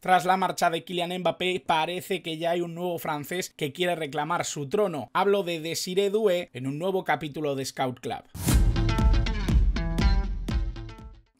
Tras la marcha de Kylian Mbappé, parece que ya hay un nuevo francés que quiere reclamar su trono. Hablo de Desiree Doué en un nuevo capítulo de Scout Club.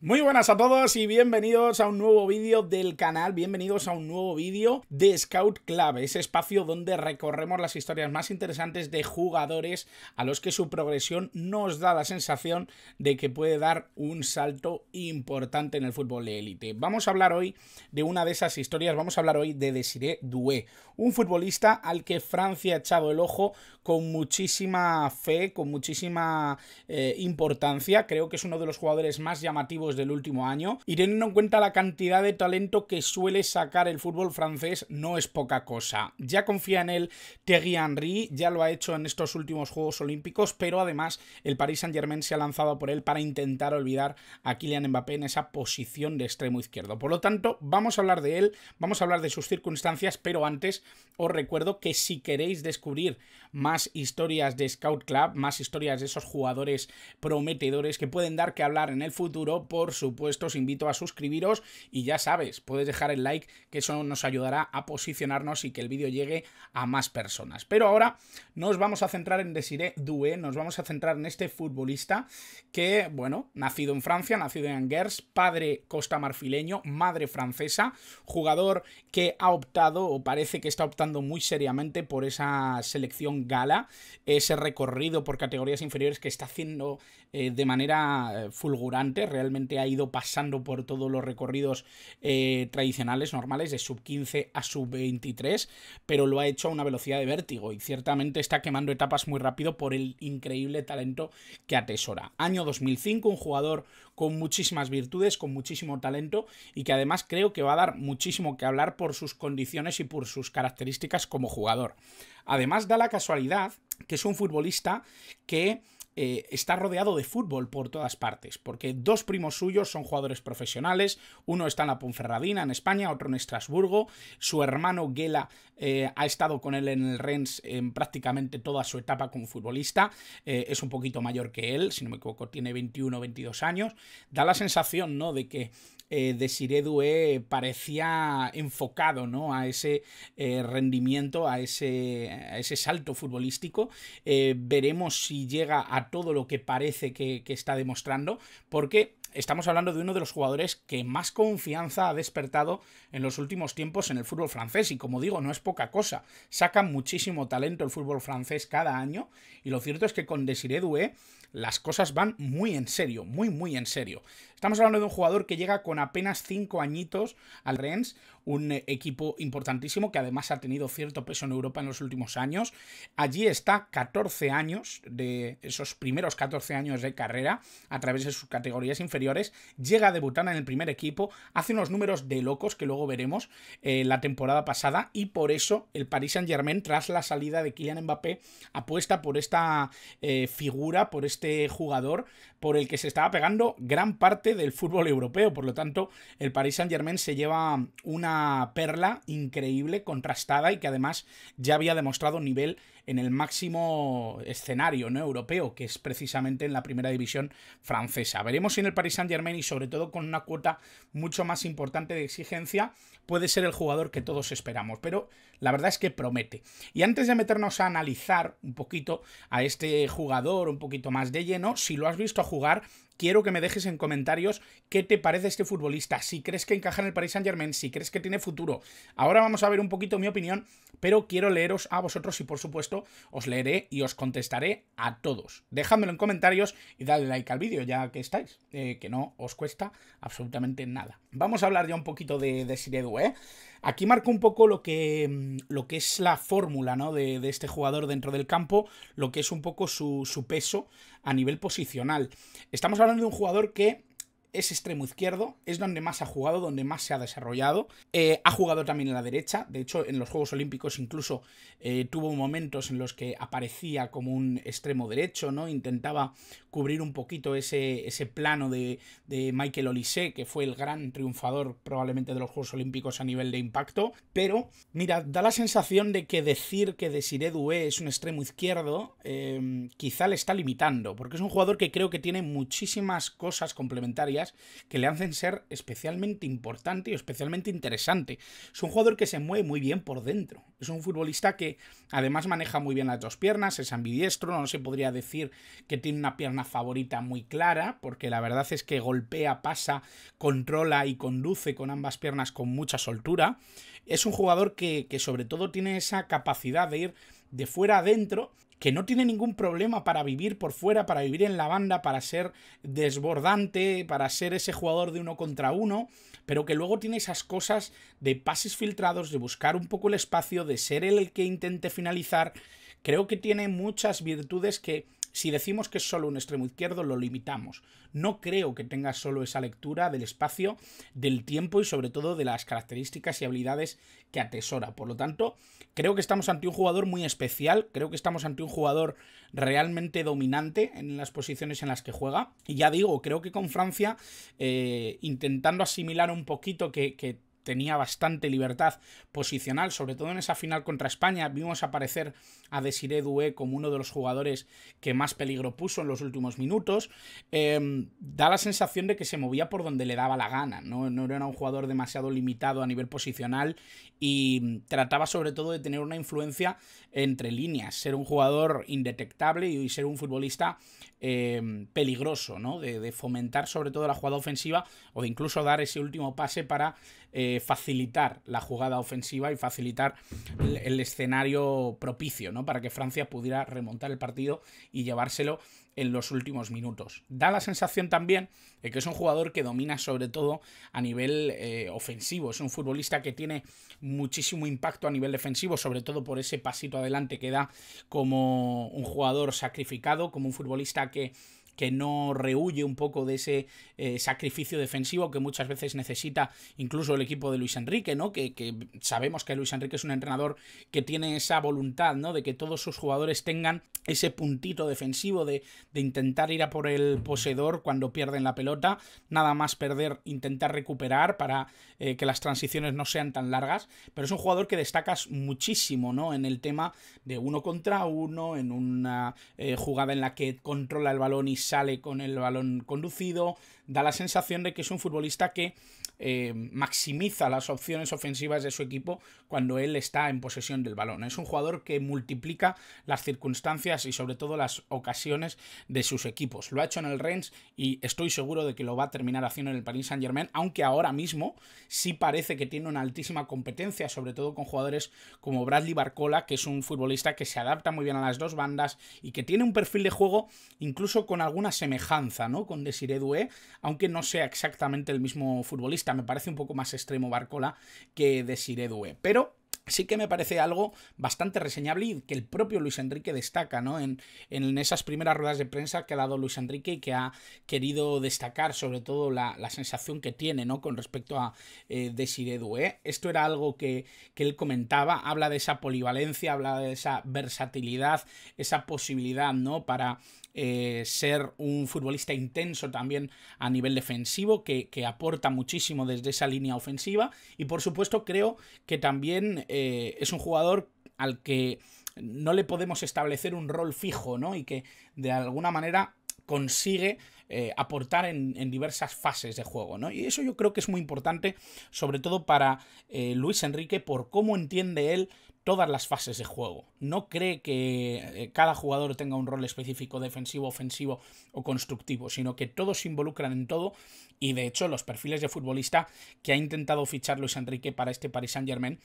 Muy buenas a todos y bienvenidos a un nuevo vídeo del canal, bienvenidos a un nuevo vídeo de Scout Clave, ese espacio donde recorremos las historias más interesantes de jugadores a los que su progresión nos da la sensación de que puede dar un salto importante en el fútbol de élite. Vamos a hablar hoy de una de esas historias, vamos a hablar hoy de Desiré Doué, un futbolista al que Francia ha echado el ojo con muchísima fe, con muchísima eh, importancia, creo que es uno de los jugadores más llamativos del último año y teniendo en cuenta la cantidad de talento que suele sacar el fútbol francés no es poca cosa. Ya confía en él Thierry Henry, ya lo ha hecho en estos últimos Juegos Olímpicos, pero además el Paris Saint-Germain se ha lanzado por él para intentar olvidar a Kylian Mbappé en esa posición de extremo izquierdo. Por lo tanto, vamos a hablar de él, vamos a hablar de sus circunstancias, pero antes os recuerdo que si queréis descubrir más historias de Scout Club, más historias de esos jugadores prometedores que pueden dar que hablar en el futuro, por supuesto os invito a suscribiros y ya sabes, puedes dejar el like, que eso nos ayudará a posicionarnos y que el vídeo llegue a más personas. Pero ahora nos vamos a centrar en Desiré Doué, nos vamos a centrar en este futbolista que, bueno, nacido en Francia, nacido en Angers, padre costamarfileño, madre francesa, jugador que ha optado o parece que está optando muy seriamente por esa selección gala, ese recorrido por categorías inferiores que está haciendo eh, de manera eh, fulgurante, realmente ha ido pasando por todos los recorridos eh, tradicionales, normales, de sub 15 a sub 23, pero lo ha hecho a una velocidad de vértigo y ciertamente está quemando etapas muy rápido por el increíble talento que atesora. Año 2005, un jugador con muchísimas virtudes, con muchísimo talento y que además creo que va a dar muchísimo que hablar por sus condiciones y por sus características como jugador. Además da la casualidad que es un futbolista que eh, está rodeado de fútbol por todas partes, porque dos primos suyos son jugadores profesionales, uno está en la Ponferradina, en España, otro en Estrasburgo, su hermano Gela eh, ha estado con él en el Rennes en prácticamente toda su etapa como futbolista, eh, es un poquito mayor que él, si no me equivoco, tiene 21 o 22 años, da la sensación, ¿no?, de que eh, Desiré Doué eh, parecía enfocado ¿no? a ese eh, rendimiento, a ese, a ese salto futbolístico. Eh, veremos si llega a todo lo que parece que, está demostrando, porque estamos hablando de uno de los jugadores que más confianza ha despertado en los últimos tiempos en el fútbol francés. Y como digo, no es poca cosa. Saca muchísimo talento el fútbol francés cada año. Y lo cierto es que con Desiré Doué las cosas van muy en serio, muy, muy en serio. Estamos hablando de un jugador que llega con apenas 5 añitos al Rennes, un equipo importantísimo que además ha tenido cierto peso en Europa en los últimos años. Allí está 14 años de esos primeros 14 años de carrera a través de sus categorías inferiores. Llega a debutar en el primer equipo, hace unos números de locos que luego veremos eh, la temporada pasada y por eso el Paris Saint Germain tras la salida de Kylian Mbappé apuesta por esta eh, figura, por este jugador por el que se estaba pegando gran parte del fútbol europeo. Por lo tanto, el Paris Saint Germain se lleva una perla increíble, contrastada y que además ya había demostrado nivel en el máximo escenario no europeo, que es precisamente en la primera división francesa. Veremos si en el Paris Saint-Germain y sobre todo con una cuota mucho más importante de exigencia puede ser el jugador que todos esperamos, pero la verdad es que promete. Y antes de meternos a analizar un poquito a este jugador un poquito más de lleno, si lo has visto jugar quiero que me dejes en comentarios qué te parece este futbolista, si crees que encaja en el Paris Saint Germain, si crees que tiene futuro. Ahora vamos a ver un poquito mi opinión, pero quiero leeros a vosotros y por supuesto os leeré y os contestaré a todos. Déjamelo en comentarios y dadle like al vídeo ya que estáis, eh, que no os cuesta absolutamente nada. Vamos a hablar ya un poquito de, de ¿eh? Aquí marco un poco lo que, mm, lo que es la fórmula ¿no? de, este jugador dentro del campo, lo que es un poco su peso a nivel posicional. Estamos hablando de un jugador que es extremo izquierdo, es donde más ha jugado, donde más se ha desarrollado. Eh, ha jugado también en la derecha, de hecho en los Juegos Olímpicos incluso eh, tuvo momentos en los que aparecía como un extremo derecho, ¿no? Intentaba cubrir un poquito ese, ese plano de, Michael Olise, que fue el gran triunfador probablemente de los Juegos Olímpicos a nivel de impacto, pero mira, da la sensación de que decir que Desiree Doué es un extremo izquierdo eh, quizá le está limitando, porque es un jugador que creo que tiene muchísimas cosas complementarias que le hacen ser especialmente importante y especialmente interesante. Es un jugador que se mueve muy bien por dentro. Es un futbolista que además maneja muy bien las dos piernas, es ambidiestro, no se podría decir que tiene una pierna favorita muy clara, porque la verdad es que golpea, pasa, controla y conduce con ambas piernas con mucha soltura. Es un jugador que, que sobre todo tiene esa capacidad de ir de fuera adentro que no tiene ningún problema para vivir por fuera, para vivir en la banda, para ser desbordante, para ser ese jugador de uno contra uno, pero que luego tiene esas cosas de pases filtrados, de buscar un poco el espacio, de ser el que intente finalizar. Creo que tiene muchas virtudes que si decimos que es solo un extremo izquierdo, lo limitamos. No creo que tenga solo esa lectura del espacio, del tiempo y sobre todo de las características y habilidades que atesora. Por lo tanto, creo que estamos ante un jugador muy especial, creo que estamos ante un jugador realmente dominante en las posiciones en las que juega. Y ya digo, creo que con Francia, eh, intentando asimilar un poquito que tenía bastante libertad posicional, sobre todo en esa final contra España. Vimos aparecer a Desiré Doué como uno de los jugadores que más peligro puso en los últimos minutos. Em, da la sensación de que se movía por donde le daba la gana, ¿no? no era un jugador demasiado limitado a nivel posicional y trataba sobre todo de tener una influencia entre líneas, ser un jugador indetectable y ser un futbolista em, peligroso, ¿no? De, de, fomentar sobre todo la jugada ofensiva o de incluso dar ese último pase para eh, facilitar la jugada ofensiva y facilitar el, escenario propicio, ¿no? Para que Francia pudiera remontar el partido y llevárselo en los últimos minutos. Da la sensación también de que es un jugador que domina sobre todo a nivel eh, ofensivo, es un futbolista que tiene muchísimo impacto a nivel defensivo, sobre todo por ese pasito adelante que da como un jugador sacrificado, como un futbolista que que no rehuye un poco de ese eh, sacrificio defensivo que muchas veces necesita incluso el equipo de Luis Enrique, ¿no? Que, sabemos que Luis Enrique es un entrenador que tiene esa voluntad, ¿no? De que todos sus jugadores tengan ese puntito defensivo de, intentar ir a por el poseedor cuando pierden la pelota, nada más perder, intentar recuperar para eh, que las transiciones no sean tan largas, pero es un jugador que destacas muchísimo, ¿no? En el tema de uno contra uno, en una eh, jugada en la que controla el balón y sale con el balón conducido, da la sensación de que es un futbolista que eh, maximiza las opciones ofensivas de su equipo cuando él está en posesión del balón. Es un jugador que multiplica las circunstancias y sobre todo las ocasiones de sus equipos. Lo ha hecho en el Rennes y estoy seguro de que lo va a terminar haciendo en el Paris Saint Germain, aunque ahora mismo sí parece que tiene una altísima competencia, sobre todo con jugadores como Bradley Barcola, que es un futbolista que se adapta muy bien a las dos bandas y que tiene un perfil de juego incluso con alguna semejanza, ¿no? Con Desiré Doué, aunque no sea exactamente el mismo futbolista. Me parece un poco más extremo Barcola que Desiré Due. Pero sí que me parece algo bastante reseñable y que el propio Luis Enrique destaca, ¿no? En, en esas primeras ruedas de prensa que ha dado Luis Enrique y que ha querido destacar sobre todo la, sensación que tiene, ¿no? Con respecto a eh, Desiré Due. Esto era algo que, que, él comentaba, habla de esa polivalencia, habla de esa versatilidad, esa posibilidad, ¿no? Para eh, ser un futbolista intenso también a nivel defensivo, que, aporta muchísimo desde esa línea ofensiva. Y por supuesto creo que también eh, es un jugador al que no le podemos establecer un rol fijo, ¿no? Y que de alguna manera consigue eh, aportar en, diversas fases de juego, Y eso yo creo que es muy importante, sobre todo para Luis Enrique, por cómo entiende él todas las fases de juego. No cree que eh, cada jugador tenga un rol específico defensivo, ofensivo o constructivo, sino que todos se involucran en todo y de hecho los perfiles de futbolista que ha intentado fichar Luis Enrique para este Paris Saint-Germain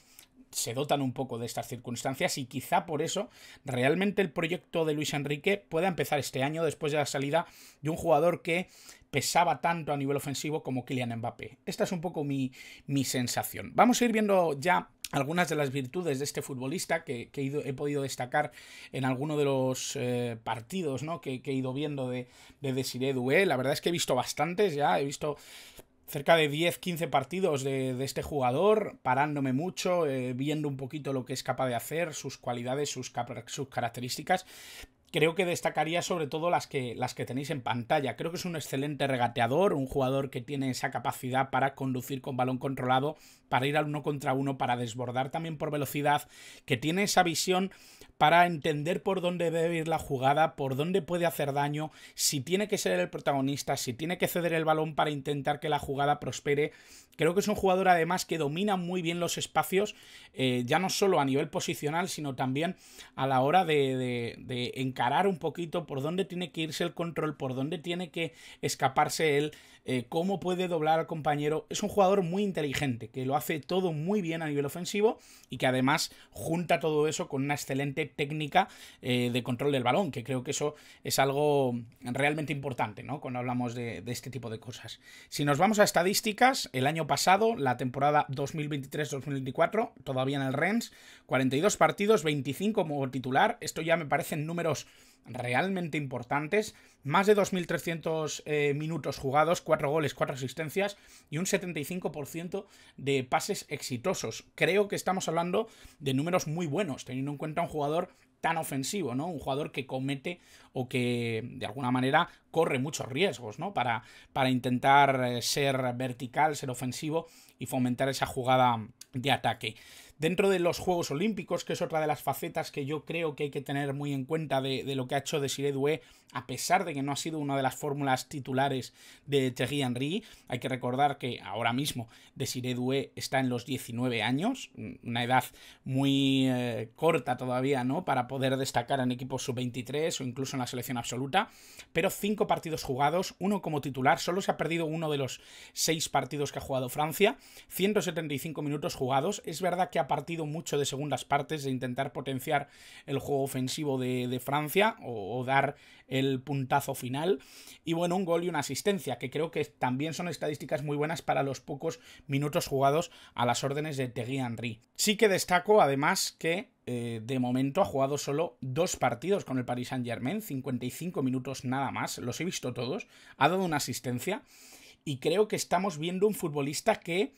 se dotan un poco de estas circunstancias y quizá por eso realmente el proyecto de Luis Enrique pueda empezar este año después de la salida de un jugador que pesaba tanto a nivel ofensivo como Kylian Mbappé. Esta es un poco mi, mi sensación. Vamos a ir viendo ya algunas de las virtudes de este futbolista que, he, podido destacar en alguno de los eh, partidos que, he ido viendo de, de Desiré Dué. La verdad es que he visto bastantes ya, he visto cerca de 10, 15 partidos de, este jugador, parándome mucho, eh, viendo un poquito lo que es capaz de hacer, sus cualidades, sus, características, creo que destacaría sobre todo las que, las que tenéis en pantalla. Creo que es un excelente regateador, un jugador que tiene esa capacidad para conducir con balón controlado, para ir al uno contra uno, para desbordar también por velocidad, que tiene esa visión para entender por dónde debe ir la jugada, por dónde puede hacer daño, si tiene que ser el protagonista, si tiene que ceder el balón para intentar que la jugada prospere. Creo que es un jugador además que domina muy bien los espacios, eh, ya no solo a nivel posicional, sino también a la hora de, encarar un poquito por dónde tiene que irse el control, por dónde tiene que escaparse él, eh, cómo puede doblar al compañero. Es un jugador muy inteligente, que lo hace todo muy bien a nivel ofensivo y que además junta todo eso con una excelente técnica eh, de control del balón, que creo que eso es algo realmente importante, ¿no? Cuando hablamos de, de este tipo de cosas. Si nos vamos a estadísticas, el año pasado, la temporada 2023-2024, todavía en el Rennes, 42 partidos, 25 como titular, esto ya me parecen números realmente importantes, más de 2.300 eh, minutos jugados, 4 goles, 4 asistencias y un 75% de pases exitosos. Creo que estamos hablando de números muy buenos, teniendo en cuenta un jugador tan ofensivo, ¿no? Un jugador que comete o que de alguna manera corre muchos riesgos, ¿no? Para, para intentar eh, ser vertical, ser ofensivo y fomentar esa jugada de ataque. Dentro de los Juegos Olímpicos, que es otra de las facetas que yo creo que hay que tener muy en cuenta de, lo que ha hecho Desiree Doué, a pesar de que no ha sido una de las fórmulas titulares de Thierry Henry, hay que recordar que ahora mismo Desiree Doué está en los 19 años, una edad muy eh, corta todavía, ¿no? Para poder destacar en equipos sub-23 o incluso en la selección absoluta, pero cinco partidos jugados, uno como titular, solo se ha perdido uno de los seis partidos que ha jugado Francia, 175 minutos jugados, es verdad que ha partido mucho de segundas partes, de intentar potenciar el juego ofensivo de, Francia o, dar el puntazo final. Y bueno, un gol y una asistencia, que creo que también son estadísticas muy buenas para los pocos minutos jugados a las órdenes de Thierry Henry. Sí que destaco además que eh, de momento ha jugado solo dos partidos con el Paris Saint Germain, 55 minutos nada más, los he visto todos, ha dado una asistencia y creo que estamos viendo un futbolista que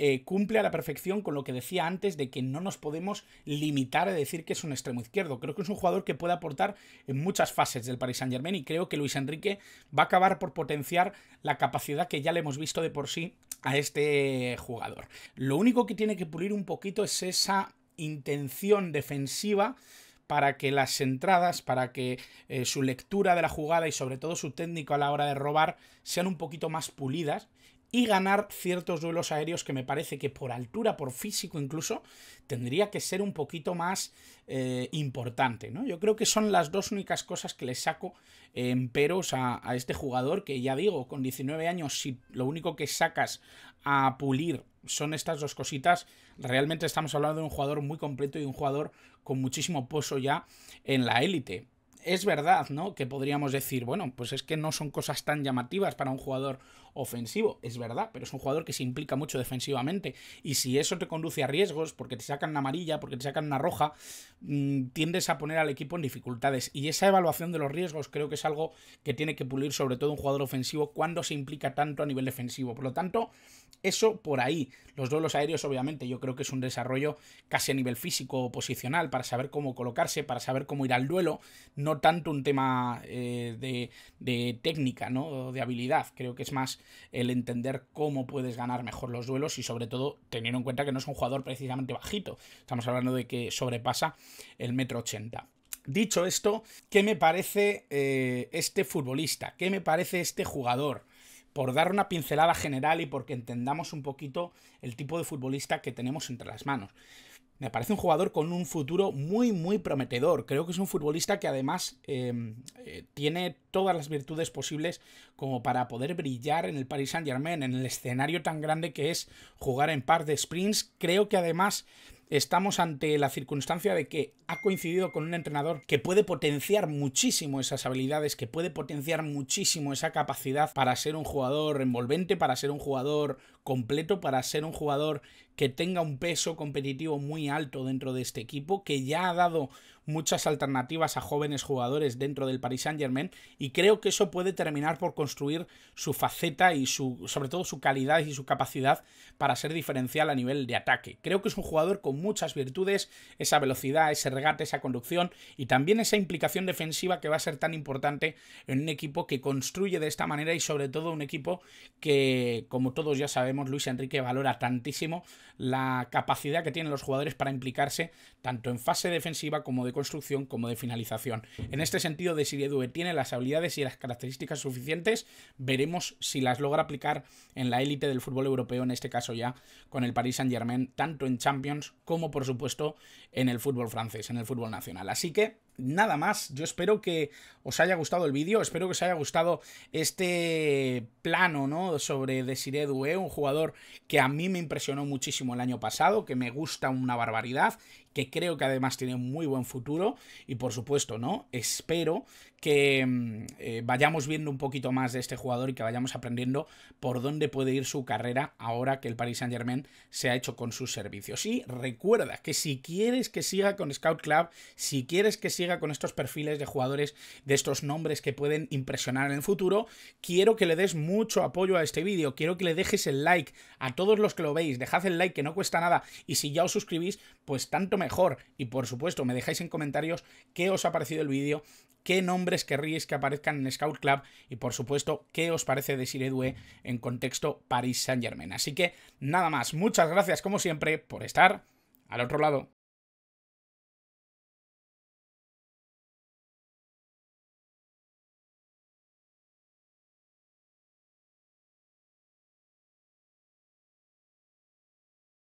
eh, cumple a la perfección con lo que decía antes de que no nos podemos limitar a decir que es un extremo izquierdo. Creo que es un jugador que puede aportar en muchas fases del Paris Saint Germain y creo que Luis Enrique va a acabar por potenciar la capacidad que ya le hemos visto de por sí a este jugador. Lo único que tiene que pulir un poquito es esa intención defensiva para que las entradas, para que eh, su lectura de la jugada y sobre todo su técnico a la hora de robar sean un poquito más pulidas y ganar ciertos duelos aéreos que me parece que por altura, por físico incluso, tendría que ser un poquito más eh, importante. ¿no? Yo creo que son las dos únicas cosas que le saco en peros a, a, este jugador que ya digo, con 19 años, si lo único que sacas a pulir son estas dos cositas, realmente estamos hablando de un jugador muy completo y un jugador con muchísimo pozo ya en la élite es verdad, ¿no? Que podríamos decir, bueno, pues es que no son cosas tan llamativas para un jugador ofensivo. Es verdad, pero es un jugador que se implica mucho defensivamente. Y si eso te conduce a riesgos, porque te sacan una amarilla, porque te sacan una roja, mm, tiendes a poner al equipo en dificultades. Y esa evaluación de los riesgos creo que es algo que tiene que pulir sobre todo un jugador ofensivo cuando se implica tanto a nivel defensivo. Por lo tanto, eso por ahí. Los duelos aéreos, obviamente, yo creo que es un desarrollo casi a nivel físico o posicional, para saber cómo colocarse, para saber cómo ir al duelo, no tanto un tema eh, de, técnica, ¿no? De habilidad. Creo que es más el entender cómo puedes ganar mejor los duelos y, sobre todo, teniendo en cuenta que no es un jugador precisamente bajito. Estamos hablando de que sobrepasa el metro ochenta. Dicho esto, ¿qué me parece eh, este futbolista? ¿Qué me parece este jugador? por dar una pincelada general y porque entendamos un poquito el tipo de futbolista que tenemos entre las manos. Me parece un jugador con un futuro muy, muy prometedor. Creo que es un futbolista que además em, eh, tiene todas las virtudes posibles como para poder brillar en el Paris Saint Germain, en el escenario tan grande que es jugar en par de sprints. Creo que además estamos ante la circunstancia de que ha coincidido con un entrenador que puede potenciar muchísimo esas habilidades, que puede potenciar muchísimo esa capacidad para ser un jugador envolvente, para ser un jugador completo para ser un jugador que tenga un peso competitivo muy alto dentro de este equipo, que ya ha dado muchas alternativas a jóvenes jugadores dentro del Paris Saint Germain y creo que eso puede terminar por construir su faceta y su, sobre todo su calidad y su capacidad para ser diferencial a nivel de ataque. Creo que es un jugador con muchas virtudes, esa velocidad, ese regate, esa conducción y también esa implicación defensiva que va a ser tan importante en un equipo que construye de esta manera y sobre todo un equipo que, como todos ya sabemos, Luis Enrique valora tantísimo la capacidad que tienen los jugadores para implicarse tanto en fase defensiva como de construcción como de finalización. En este sentido, si Due tiene las habilidades y las características suficientes. Veremos si las logra aplicar en la élite del fútbol europeo, en este caso ya con el Paris Saint-Germain, tanto en Champions como por supuesto en el fútbol francés, en el fútbol nacional. Así que nada más. Yo espero que os haya gustado el vídeo, espero que os haya gustado este plano, ¿no? Sobre Desiree Due, un jugador que a mí me impresionó muchísimo el año pasado, que me gusta una barbaridad, que creo que además tiene un muy buen futuro y por supuesto, ¿no? Espero que mm, eh, vayamos viendo un poquito más de este jugador y que vayamos aprendiendo por dónde puede ir su carrera ahora que el Paris Saint Germain se ha hecho con sus servicios. Y recuerda que si quieres que siga con Scout Club, si quieres que siga con estos perfiles de jugadores, de estos nombres que pueden impresionar en el futuro, quiero que le des mucho apoyo a este vídeo, quiero que le dejes el like a todos los que lo veis, dejad el like que no cuesta nada y si ya os suscribís, pues tanto mejor y por supuesto me dejáis en comentarios qué os ha parecido el vídeo, qué nombres querríais que aparezcan en Scout Club y por supuesto qué os parece decir Edue en contexto Paris Saint Germain. Así que nada más, muchas gracias como siempre por estar al otro lado.